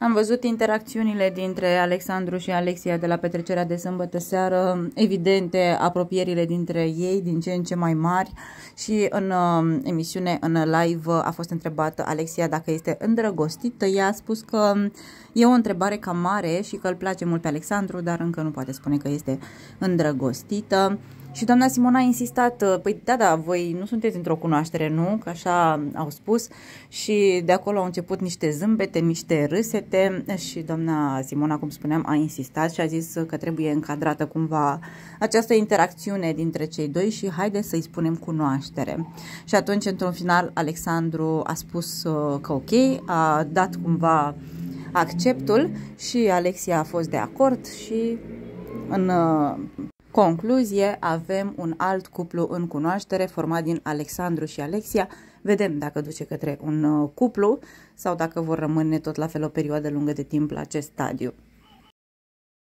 Am văzut interacțiunile dintre Alexandru și Alexia de la petrecerea de sâmbătă seară, evidente apropierile dintre ei din ce în ce mai mari și în uh, emisiune, în live, a fost întrebată Alexia dacă este îndrăgostită. Ea a spus că um, e o întrebare cam mare și că îl place mult pe Alexandru, dar încă nu poate spune că este îndrăgostită. Și doamna Simona a insistat, uh, păi da, da, voi nu sunteți într-o cunoaștere, nu? Că așa au spus și de acolo au început niște zâmbete, niște râsete și doamna Simona, cum spuneam, a insistat și a zis că trebuie încadrată cumva această interacțiune dintre cei doi și haide să-i spunem cunoaștere. Și atunci, într-un final, Alexandru a spus uh, că ok, a dat cumva acceptul și Alexia a fost de acord și în uh, Concluzie, avem un alt cuplu în cunoaștere format din Alexandru și Alexia. Vedem dacă duce către un uh, cuplu sau dacă vor rămâne tot la fel o perioadă lungă de timp la acest stadiu.